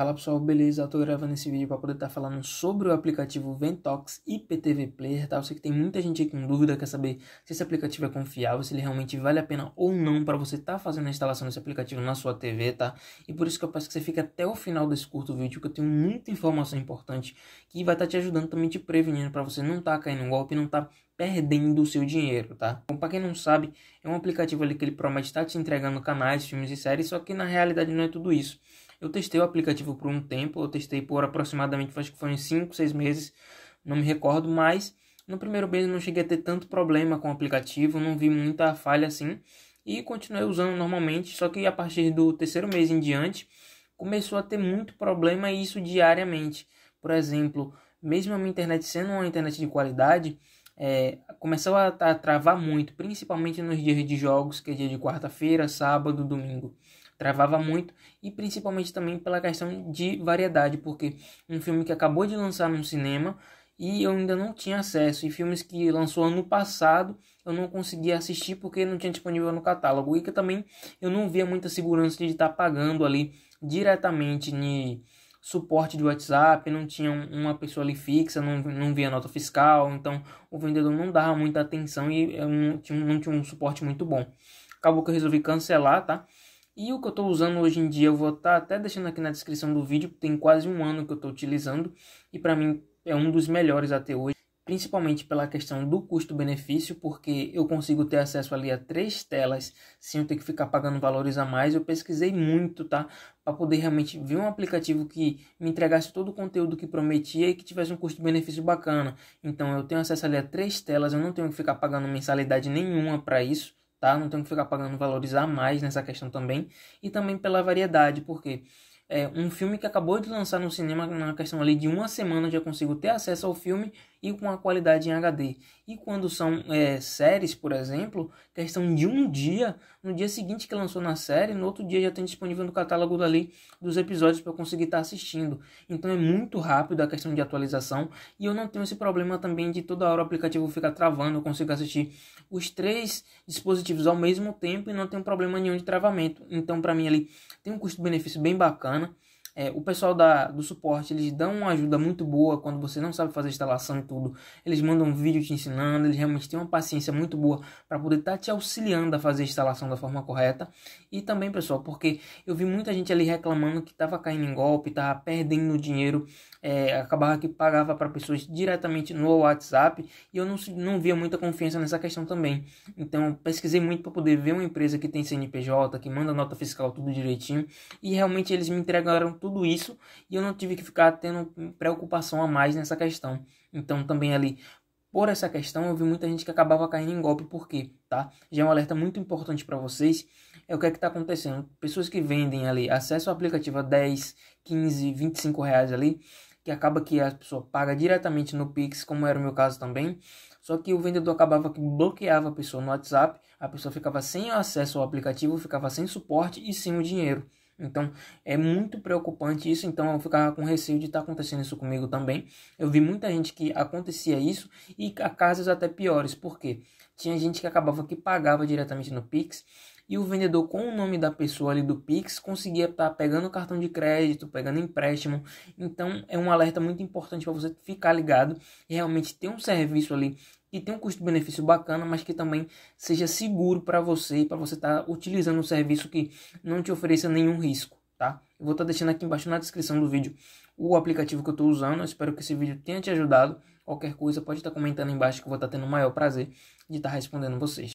Fala pessoal, beleza? Eu tô gravando esse vídeo para poder estar tá falando sobre o aplicativo Ventox IPTV Player, tá? Eu sei que tem muita gente aqui com dúvida, quer saber se esse aplicativo é confiável, se ele realmente vale a pena ou não para você estar tá fazendo a instalação desse aplicativo na sua TV, tá? E por isso que eu peço que você fique até o final desse curto vídeo, que eu tenho muita informação importante que vai estar tá te ajudando também te prevenindo para você não estar tá caindo um golpe, não estar tá perdendo o seu dinheiro, tá? Bom, para quem não sabe, é um aplicativo ali que ele promete estar tá te entregando canais, filmes e séries, só que na realidade não é tudo isso. Eu testei o aplicativo por um tempo, eu testei por aproximadamente, acho que foi uns 5, 6 meses, não me recordo, mas no primeiro mês não cheguei a ter tanto problema com o aplicativo, não vi muita falha assim, e continuei usando normalmente, só que a partir do terceiro mês em diante, começou a ter muito problema e isso diariamente. Por exemplo, mesmo a minha internet sendo uma internet de qualidade, é, começou a, a travar muito, principalmente nos dias de jogos, que é dia de quarta-feira, sábado, domingo travava muito e principalmente também pela questão de variedade, porque um filme que acabou de lançar no cinema e eu ainda não tinha acesso, e filmes que lançou ano passado eu não conseguia assistir porque não tinha disponível no catálogo, e que também eu não via muita segurança de estar tá pagando ali diretamente em suporte de WhatsApp, não tinha uma pessoa ali fixa, não, não via nota fiscal, então o vendedor não dava muita atenção e eu não tinha, não tinha um suporte muito bom. Acabou que eu resolvi cancelar, tá? E o que eu estou usando hoje em dia, eu vou estar tá até deixando aqui na descrição do vídeo, tem quase um ano que eu estou utilizando e para mim é um dos melhores até hoje, principalmente pela questão do custo-benefício, porque eu consigo ter acesso ali a três telas sem eu ter que ficar pagando valores a mais. Eu pesquisei muito, tá? Para poder realmente ver um aplicativo que me entregasse todo o conteúdo que prometia e que tivesse um custo-benefício bacana. Então eu tenho acesso ali a três telas, eu não tenho que ficar pagando mensalidade nenhuma para isso tá? Não tenho que ficar pagando valorizar mais nessa questão também. E também pela variedade, porque é um filme que acabou de lançar no cinema, na questão ali de uma semana, eu já consigo ter acesso ao filme e com a qualidade em HD. E quando são é, séries, por exemplo, questão de um dia, no dia seguinte que lançou na série, no outro dia já tem disponível no catálogo dali dos episódios para conseguir estar tá assistindo. Então é muito rápido a questão de atualização e eu não tenho esse problema também de toda hora o aplicativo ficar travando, eu consigo assistir os três dispositivos ao mesmo tempo e não tenho problema nenhum de travamento. Então para mim ali tem um custo-benefício bem bacana é, o pessoal da, do suporte, eles dão uma ajuda muito boa quando você não sabe fazer instalação e tudo. Eles mandam um vídeo te ensinando, eles realmente têm uma paciência muito boa para poder estar tá te auxiliando a fazer a instalação da forma correta. E também, pessoal, porque eu vi muita gente ali reclamando que estava caindo em golpe, estava perdendo dinheiro, é, acabava que pagava para pessoas diretamente no WhatsApp e eu não, não via muita confiança nessa questão também. Então, pesquisei muito para poder ver uma empresa que tem CNPJ, que manda nota fiscal tudo direitinho e realmente eles me entregaram tudo isso e eu não tive que ficar tendo preocupação a mais nessa questão. Então também ali por essa questão, eu vi muita gente que acabava caindo em golpe, por quê? Tá? Já é um alerta muito importante para vocês. É o que é que tá acontecendo? Pessoas que vendem ali acesso ao aplicativo a 10, 15, 25 reais ali, que acaba que a pessoa paga diretamente no Pix, como era o meu caso também. Só que o vendedor acabava que bloqueava a pessoa no WhatsApp, a pessoa ficava sem acesso ao aplicativo, ficava sem suporte e sem o dinheiro. Então é muito preocupante isso, então eu ficava com receio de estar tá acontecendo isso comigo também. Eu vi muita gente que acontecia isso e a casos até piores, porque tinha gente que acabava que pagava diretamente no Pix e o vendedor com o nome da pessoa ali do Pix conseguia estar tá pegando cartão de crédito, pegando empréstimo. Então é um alerta muito importante para você ficar ligado e realmente ter um serviço ali e tenha um custo-benefício bacana, mas que também seja seguro para você, para você estar tá utilizando um serviço que não te ofereça nenhum risco, tá? Eu vou estar tá deixando aqui embaixo na descrição do vídeo o aplicativo que eu estou usando. Eu espero que esse vídeo tenha te ajudado. Qualquer coisa pode estar tá comentando embaixo que eu vou estar tá tendo o maior prazer de estar tá respondendo vocês.